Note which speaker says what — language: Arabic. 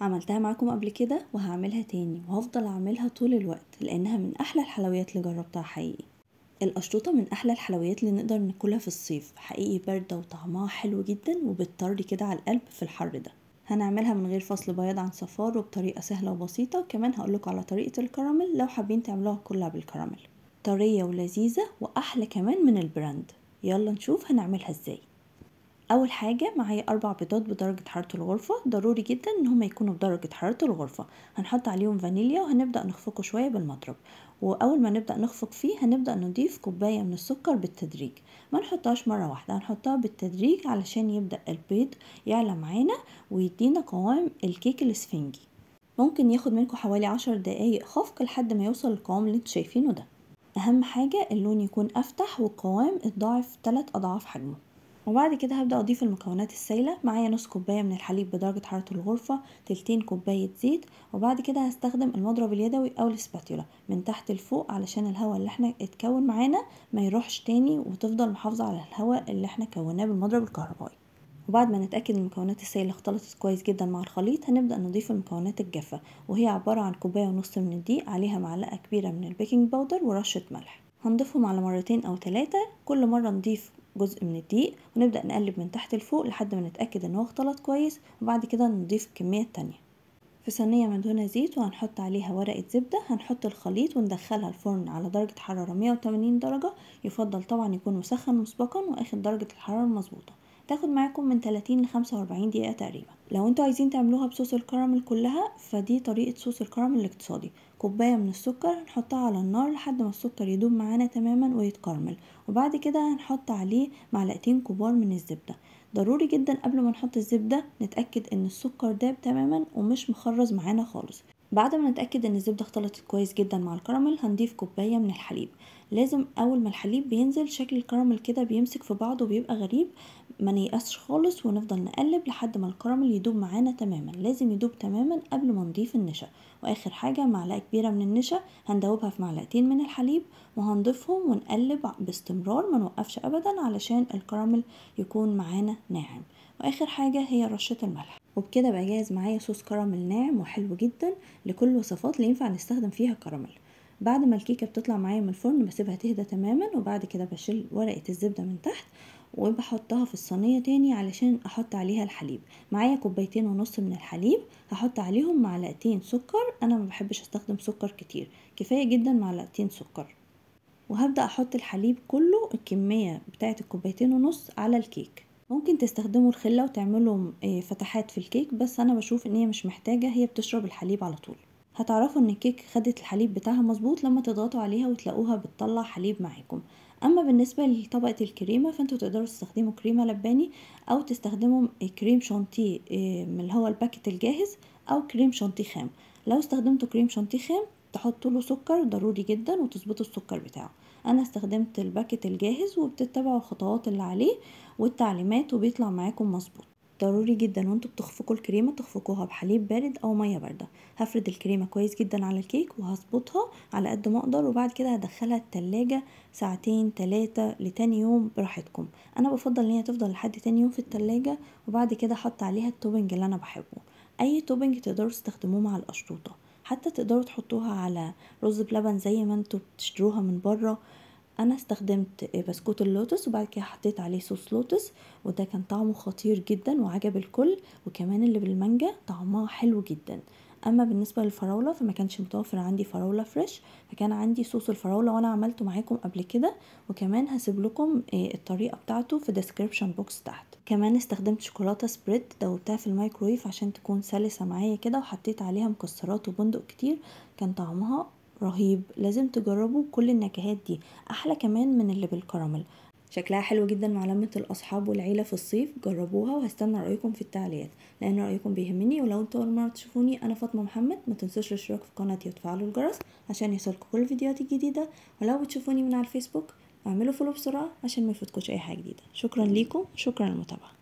Speaker 1: عملتها معاكم قبل كده وهعملها تاني وهفضل اعملها طول الوقت لانها من احلى الحلويات اللي جربتها حقيقي القشطوطة من أحلى الحلويات اللي نقدر ناكلها في الصيف حقيقي باردة وطعمها حلو جدا وبتطري كده على القلب في الحر ده هنعملها من غير فصل بياض عن صفار وبطريقة سهلة وبسيطة وكمان هقولكوا على طريقة الكراميل لو حابين تعملوها كلها بالكراميل طرية ولذيذة وأحلى كمان من البراند يلا نشوف هنعملها ازاي اول حاجه معايا اربع بيضات بدرجه حراره الغرفه ضروري جدا ان هما يكونوا بدرجه حراره الغرفه هنحط عليهم فانيليا وهنبدا نخفقه شويه بالمضرب واول ما نبدا نخفق فيه هنبدا نضيف كوبايه من السكر بالتدريج ما نحطهاش مره واحده هنحطها بالتدريج علشان يبدا البيض يعلى معانا ويدينا قوام الكيك الاسفنجي ممكن ياخد منكم حوالي عشر دقايق خفق لحد ما يوصل القوام اللي انتوا شايفينه ده اهم حاجه اللون يكون افتح والقوام اتضاعف ثلاث اضعاف حجمه وبعد كده هبدأ أضيف المكونات السائلة معايا نص كوباية من الحليب بدرجة حرارة الغرفة تلتين كوباية زيت وبعد كده هستخدم المضرب اليدوي أو الاسباتيولا من تحت لفوق علشان الهواء اللي احنا اتكون معانا ما يروحش تاني وتفضل محافظة على الهواء اللي احنا كوناه بالمضرب الكهربائي وبعد ما نتأكد ان المكونات السائلة اختلطت كويس جدا مع الخليط هنبدأ نضيف المكونات الجافة وهي عبارة عن كوباية ونص من الدقيق عليها معلقة كبيرة من البيكنج باودر ورشة ملح هنضيفهم على مرتين أو ثلاثة كل مرة نضيف جزء من الدقيق ونبدأ نقلب من تحت لفوق لحد ما نتأكد ان هو اختلط كويس وبعد كده نضيف الكمية التانية في صينية مدهونة زيت وهنحط عليها ورقة زبدة هنحط الخليط وندخلها الفرن على درجة حرارة 180 درجة يفضل طبعا يكون مسخن مسبقا واخد درجة الحرارة المظبوطة تاخد معاكم من 30 ل 45 دقيقه تقريبا لو انتوا عايزين تعملوها بصوص الكراميل كلها فدي طريقه صوص الكراميل الاقتصادي كوبايه من السكر هنحطها على النار لحد ما السكر يدوب معانا تماما ويتكرمل وبعد كده هنحط عليه معلقتين كبار من الزبده ضروري جدا قبل ما نحط الزبده نتاكد ان السكر داب تماما ومش مخرز معانا خالص بعد ما نتأكد ان الزبدة اختلطت كويس جدا مع الكراميل هنضيف كوباية من الحليب لازم اول ما الحليب بينزل شكل الكراميل كده بيمسك في بعضه وبيبقى غريب ما نيأسش خالص ونفضل نقلب لحد ما الكراميل يدوب معانا تماما لازم يدوب تماما قبل ما نضيف النشا واخر حاجة معلقة كبيرة من النشا هندوبها في معلقتين من الحليب وهنضيفهم ونقلب باستمرار ما نوقفش ابدا علشان الكراميل يكون معانا ناعم واخر حاجة هي رشة الملح وبكده بقى جاهز معايا صوص كراميل ناعم وحلو جدا لكل الوصفات اللي ينفع نستخدم فيها كراميل بعد ما الكيكه بتطلع معايا من الفرن بسيبها تهدى تماما وبعد كده بشيل ورقه الزبده من تحت وبحطها في الصينيه تاني علشان احط عليها الحليب معايا كوبايتين ونص من الحليب هحط عليهم معلقتين سكر انا ما بحبش استخدم سكر كتير كفايه جدا معلقتين سكر وهبدا احط الحليب كله الكميه بتاعه الكوبايتين ونص على الكيك ممكن تستخدموا الخلة وتعملوا آه، فتحات في الكيك بس انا بشوف ان هي مش محتاجة هي بتشرب الحليب على طول هتعرفوا ان الكيك خدت الحليب بتاعها مظبوط لما تضغطوا عليها وتلاقوها بتطلع حليب معاكم اما بالنسبة لطبقة الكريمة فانتوا تقدروا تستخدموا كريمة لباني او تستخدموا آه، كريم شانتيه آه، من اللي هو الباكت الجاهز او كريم شانتيه خام لو استخدمتوا كريم شانتيه خام تحطوا له سكر ضروري جدا وتظبطوا السكر بتاعه انا استخدمت الباكت الجاهز وبتتبعوا الخطوات اللي عليه والتعليمات وبيطلع معاكم مظبوط ضروري جدا وانتوا بتخفقوا الكريمه تخفقوها بحليب بارد او ميه بارده هفرد الكريمه كويس جدا على الكيك وهظبطها على قد ما اقدر وبعد كده هدخلها التلاجة ساعتين تلاتة لتاني يوم براحتكم انا بفضل ان هي تفضل لحد تاني يوم في التلاجة وبعد كده احط عليها التوبنج اللي انا بحبه اي توبنج تقدروا تستخدموه مع الاشطوطه حتى تقدروا تحطوها على رز بلبن زي ما انتوا بتشتروها من بره انا استخدمت بسكوت اللوتس وبعد كده حطيت عليه صوص لوتس وده كان طعمه خطير جدا وعجب الكل وكمان اللي بالمانجا طعمها حلو جدا اما بالنسبه للفراوله فما كانش متوفر عندي فراوله فريش فكان عندي صوص الفراوله وانا عملته معاكم قبل كده وكمان هسيب لكم آه، الطريقه بتاعته في ديسكريبشن بوكس تحت كمان استخدمت شوكولاته سبريد دوبتها في الميكرويف عشان تكون سلسه معايا كده وحطيت عليها مكسرات وبندق كتير كان طعمها رهيب لازم تجربوا كل النكهات دي احلى كمان من اللي بالكراميل شكلها حلو جدا مع لمة الأصحاب والعيلة في الصيف جربوها وهستنى رأيكم في التعليقات لأن رأيكم بيهمني ولو انتوا أول مرة تشوفوني أنا فاطمة محمد ما تنسوش الاشتراك في قناتي وتفعلوا الجرس عشان يصلكوا كل الفيديوهات الجديدة ولو بتشوفوني من على الفيسبوك اعملوا فولو بسرعة عشان ما يفوتكوش أي حاجة جديدة شكرا ليكم شكرا للمتابعة